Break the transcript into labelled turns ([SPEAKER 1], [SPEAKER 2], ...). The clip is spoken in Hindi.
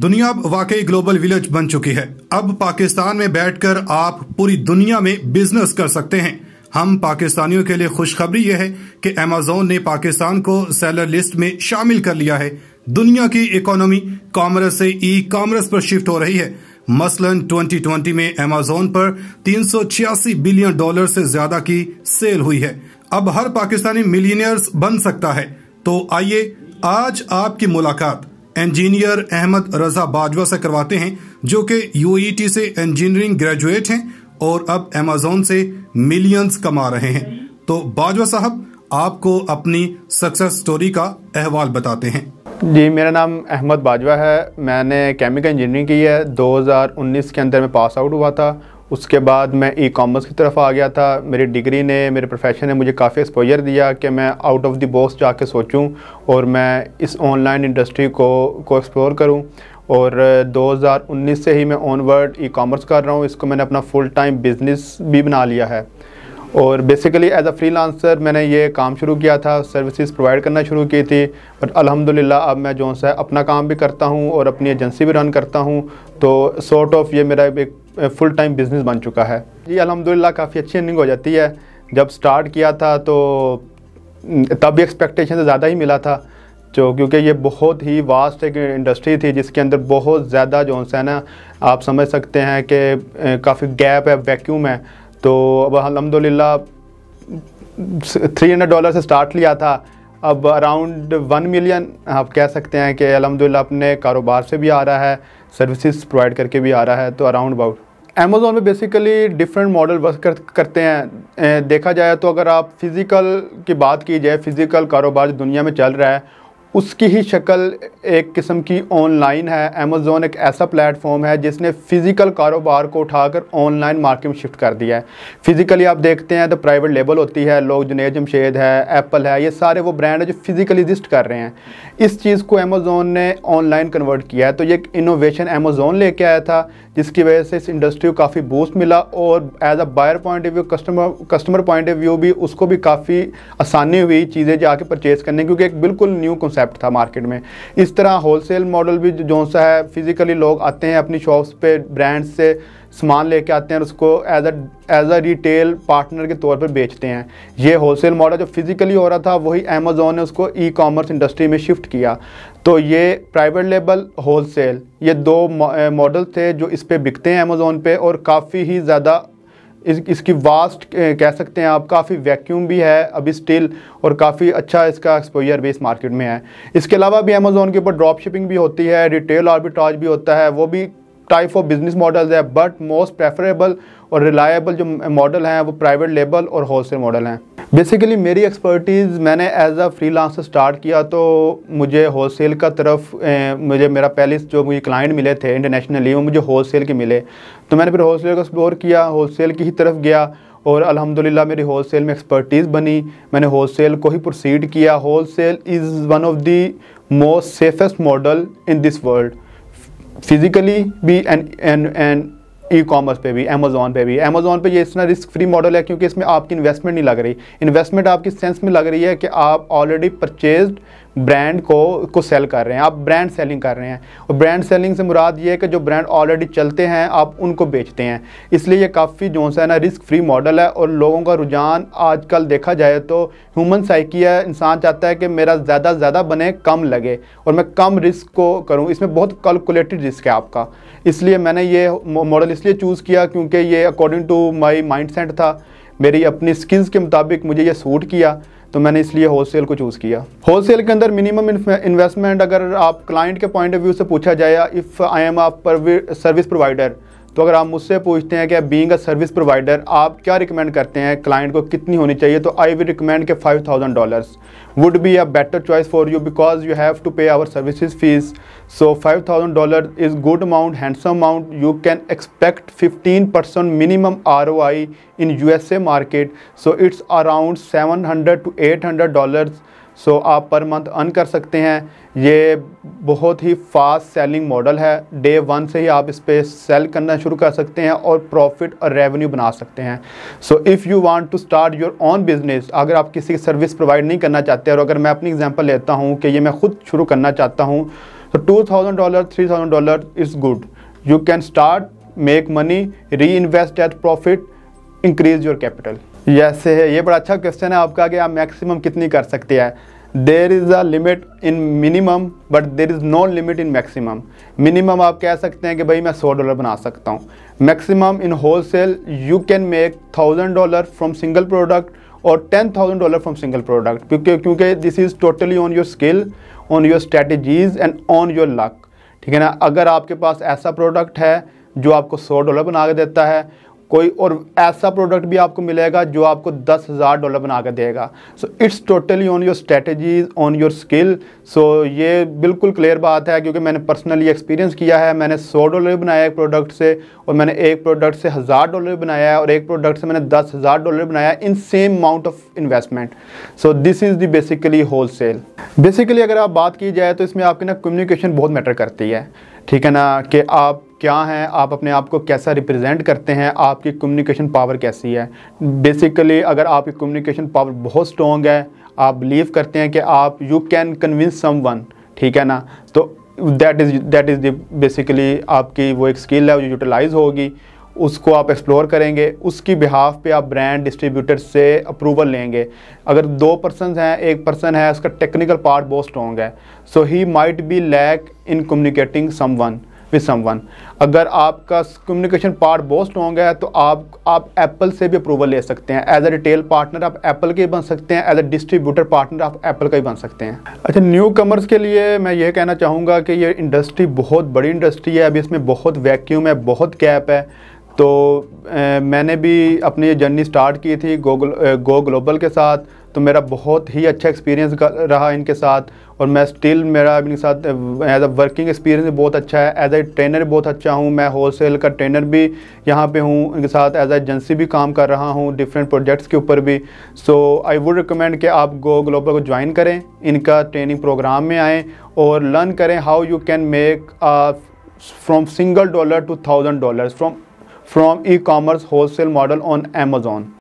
[SPEAKER 1] दुनिया अब वाकई ग्लोबल विलेज बन चुकी है अब पाकिस्तान में बैठकर आप पूरी दुनिया में बिजनेस कर सकते हैं हम पाकिस्तानियों के लिए खुशखबरी यह है कि अमेजोन ने पाकिस्तान को सेलर लिस्ट में शामिल कर लिया है दुनिया की इकोनॉमी कॉमर्स से ई कॉमर्स पर शिफ्ट हो रही है मसलन 2020 में अमेजोन पर तीन बिलियन डॉलर से ज्यादा की सेल हुई है अब हर पाकिस्तानी मिलीनियर्स बन सकता है तो आइए आज आपकी मुलाकात इंजीनियर अहमद रजा बाजवा से करवाते हैं जो कि यूईटी e से इंजीनियरिंग ग्रेजुएट हैं और अब अमेजोन से मिलियंस कमा रहे हैं तो बाजवा साहब आपको अपनी सक्सेस स्टोरी का अहवाल बताते हैं जी मेरा नाम अहमद बाजवा है मैंने केमिकल इंजीनियरिंग की है 2019 के अंदर मैं पास आउट हुआ था उसके बाद मैं ई कॉमर्स की तरफ आ गया था मेरी डिग्री ने मेरे प्रोफेशन ने मुझे काफ़ी एक्सपोजर दिया कि मैं आउट ऑफ द बॉक्स कर सोचूँ और मैं इस ऑनलाइन इंडस्ट्री को को एक्सप्लोर करूँ और 2019 से ही मैं ऑनवर्ड ई कॉमर्स कर रहा हूँ इसको मैंने अपना फुल टाइम बिजनेस भी बना लिया है और बेसिकली एज अ फ्रीलांसर मैंने ये काम शुरू किया था सर्विसेज प्रोवाइड करना शुरू की थी बट अल्हम्दुलिल्लाह अब मैं जो सा अपना काम भी करता हूँ और अपनी एजेंसी भी रन करता हूँ तो सॉर्ट ऑफ ये मेरा एक फुल टाइम बिजनेस बन चुका है ये अलहमदिल्ला काफ़ी अच्छी अर्निंग हो जाती है जब स्टार्ट किया था तो तब भी एक्सपेक्टेशन से ज़्यादा ही मिला था जो क्योंकि ये बहुत ही वास्ट एक इंडस्ट्री थी जिसके अंदर बहुत ज़्यादा जो है ना आप समझ सकते हैं कि काफ़ी गैप है वैक्यूम है तो अब अलहमदिल्ला थ्री हंड्रेड डॉलर से स्टार्ट लिया था अब अराउंड वन मिलियन आप कह सकते हैं कि अलहमदिल्ला अपने कारोबार से भी आ रहा है सर्विसेज प्रोवाइड करके भी आ रहा है तो अराउंड अबाउट अमेज़ोन में बेसिकली डिफरेंट मॉडल वर्क करते हैं देखा जाए तो अगर आप फिज़िकल की बात की जाए फिज़िकल कारोबार दुनिया में चल रहा है उसकी ही शक्ल एक किस्म की ऑनलाइन है अमेज़ोन एक ऐसा प्लेटफॉर्म है जिसने फ़िज़िकल कारोबार को उठाकर ऑनलाइन मार्केट में शिफ्ट कर दिया है फिज़िकली आप देखते हैं तो प्राइवेट लेबल होती है लोग जुनेद जमशेद है एप्पल है ये सारे वो ब्रांड है जो फिज़िकली एग्जिस्ट कर रहे हैं इस चीज़ को अमेज़ोन ने ऑनलाइन कन्वर्ट किया है तो ये एक इनोवेशन अमेज़ोन लेके आया था जिसकी वजह से इस इंडस्ट्री को काफ़ी बूस्ट मिला और as a buyer point of view customer customer point of view भी उसको भी काफ़ी आसानी हुई चीज़ें जाके परचेज़ करने क्योंकि एक बिल्कुल न्यू कंसेप्ट था मार्केट में इस तरह होलसेल मॉडल भी जो सा है फिज़िकली लोग आते हैं अपनी शॉप्स पे ब्रांड्स से सामान लेके आते हैं और उसको as a as a retail partner के तौर पर बेचते हैं ये होलसेल मॉडल जो फिज़िकली हो रहा था वही अमेजोन ने उसको ई कॉमर्स इंडस्ट्री में शिफ्ट किया तो ये प्राइवेट लेबल होलसेल ये दो मॉडल थे जो इस पर बिकते हैं अमेज़ोन पे और काफ़ी ही ज़्यादा इस, इसकी वास्ट कह सकते हैं आप काफ़ी वैक्यूम भी है अभी स्टिल और काफ़ी अच्छा इसका एक्सपोजर भी इस मार्केट में है इसके अलावा भी अमेज़ोन के ऊपर ड्रॉप शिपिंग भी होती है रिटेल आर्बिट्राज भी होता है वो भी टाइप ऑफ बिजनेस मॉडल्स है बट मोस्ट प्रेफरेबल और रिलायबल जो मॉडल हैं वो प्राइवेट लेबल और होलसेल मॉडल हैं बेसिकली मेरी एक्सपर्टीज़ मैंने एज अ फ्रीलांसर स्टार्ट किया तो मुझे होलसेल का तरफ ए, मुझे मेरा पहले जो मुझे क्लाइंट मिले थे इंटरनेशनली वो मुझे होलसेल के मिले तो मैंने फिर होलसेल को एक्सप्लोर किया होलसेल की ही तरफ गया और अल्हम्दुलिल्लाह मेरी होलसेल में एक्सपर्टीज़ बनी मैंने होलसेल को ही प्रोसीड किया wholesale is one of the most safest model in this world physically भी and and and e commerce पे भी अमेज़ोन पे भी अमेज़ोन पे ये इतना रिस्क फ्री मॉडल है क्योंकि इसमें आपकी इन्वेस्टमेंट नहीं लग रही इन्वेस्टमेंट आपकी सेंस में लग रही है कि आप ऑलरेडी परचेज ब्रांड को को सेल कर रहे हैं आप ब्रांड सेलिंग कर रहे हैं और ब्रांड सेलिंग से मुराद ये है कि जो ब्रांड ऑलरेडी चलते हैं आप उनको बेचते हैं इसलिए ये काफ़ी जो है ना रिस्क फ्री मॉडल है और लोगों का रुझान आजकल देखा जाए तो ह्यूमन साइकी है इंसान चाहता है कि मेरा ज़्यादा से ज़्यादा बने कम लगे और मैं कम रिस्क को करूँ इसमें बहुत कैलकुलेटेड रिस्क है आपका इसलिए मैंने ये मॉडल इसलिए चूज़ किया क्योंकि ये अकॉर्डिंग टू माई माइंड था मेरी अपनी स्किल्स के मुताबिक मुझे ये सूट किया तो मैंने इसलिए होलसेल को चूज़ किया होलसेल के अंदर मिनिमम इन्वेस्टमेंट अगर आप क्लाइंट के पॉइंट ऑफ व्यू से पूछा जाए इफ़ आई एम आप सर्विस प्रोवाइडर तो अगर आप मुझसे पूछते हैं कि बींग अ सर्विस प्रोवाइडर आप क्या रिकमेंड करते हैं क्लाइंट को कितनी होनी चाहिए तो आई विल रिकमेंड के five thousand dollars would be a better choice for you because you have to pay our services fees so five thousand dollar is good amount handsome amount you can expect fifteen percent minimum R O I in U S A market so it's around seven hundred to eight hundred dollars so आप पर मंथ अर्न कर सकते हैं ये बहुत ही फास्ट सेलिंग मॉडल है डे वन से ही आप इस पर सेल करना शुरू कर सकते हैं और प्रॉफिट और रेवेन्यू बना सकते हैं so if you want to start your own business अगर आप किसी की सर्विस प्रोवाइड नहीं करना चाहते और अगर मैं अपनी एग्जांपल लेता हूँ कि ये मैं खुद शुरू करना चाहता हूँ तो two thousand dollar three thousand dollar is good you can start make money reinvest it profit increase your capital yes है ये बड़ा अच्छा क्वेश्चन है आपका कि आप मैक्सिमम कितनी कर सकते हैं there is a limit in minimum but there is no limit in maximum minimum आप कह सकते हैं कि भाई मैं सौ डॉलर बना सकता हूँ maximum in wholesale you can make thousand dollar from single product और ten thousand dollar from single product क्योंकि क्योंकि this is totally on your skill on your strategies and on your luck ठीक है ना अगर आपके पास ऐसा प्रोडक्ट है जो आपको सौ डॉलर बना के देता है कोई और ऐसा प्रोडक्ट भी आपको मिलेगा जो आपको दस हज़ार डॉलर बना कर देगा so it's totally on your strategies on your skill so ये बिल्कुल क्लियर बात है क्योंकि मैंने पर्सनली एक्सपीरियंस किया है मैंने सौ डॉलर बनाया एक प्रोडक्ट से और मैंने एक प्रोडक्ट से हज़ार डॉलर बनाया है और एक प्रोडक्ट से मैंने दस हज़ार डॉलर बनाया in same amount of investment so this is the basically wholesale basically अगर आप बात की जाए तो इसमें आपकी ना कम्युनिकेशन बहुत मैटर करती है ठीक है ना कि आप क्या हैं आप अपने आप को कैसा रिप्रेजेंट करते हैं आपकी कम्युनिकेशन पावर कैसी है बेसिकली अगर आपकी कम्युनिकेशन पावर बहुत स्ट्रॉन्ग है आप बिलीव करते हैं कि आप you can convince someone ठीक है ना तो that is that is basically आपकी वो एक स्किल है जो यूटिलाइज होगी उसको आप एक्सप्लोर करेंगे उसकी बिहाफ पे आप ब्रांड डिस्ट्रीब्यूटर से अप्रूवल लेंगे अगर दो पर्सन हैं एक पर्सन है उसका टेक्निकल पार्ट बहुत स्ट्रॉन्ग है so he might be lack in communicating someone with someone अगर आपका कम्युनिकेशन पार्ट बहुत स्ट्रॉन्ग है तो आप आप एप्पल से भी अप्रूवल ले सकते हैं एज अ रिटेल पार्टनर आप एप्पल के बन सकते हैं एज अ डिस्ट्रीब्यूटर पार्टनर आप एप्पल का ही बन सकते हैं अच्छा न्यू कमर्स के लिए मैं ये कहना चाहूँगा कि ये इंडस्ट्री बहुत बड़ी इंडस्ट्री है अभी इसमें बहुत वैक्यूम है बहुत गैप है तो ए, मैंने भी अपनी ये जर्नी स्टार्ट की थी गो गो ग्लोबल के साथ तो मेरा बहुत ही अच्छा एक्सपीरियंस रहा इनके साथ और मैं स्टिल मेरा इनके साथ एज अ वर्किंग एक्सपीरियंस बहुत अच्छा है एज ए ट्रेनर बहुत अच्छा हूँ मैं होलसेल का ट्रेनर भी यहाँ पे हूँ इनके साथ एज एजेंसी भी काम कर रहा हूँ डिफरेंट प्रोजेक्ट्स के ऊपर भी सो आई वुड रिकमेंड कि आप गो ग्लोबल को ज्वाइन करें इनका ट्रेनिंग प्रोग्राम में आएँ और लर्न करें how you can make from single dollar to thousand dollar from from e commerce sale model on Amazon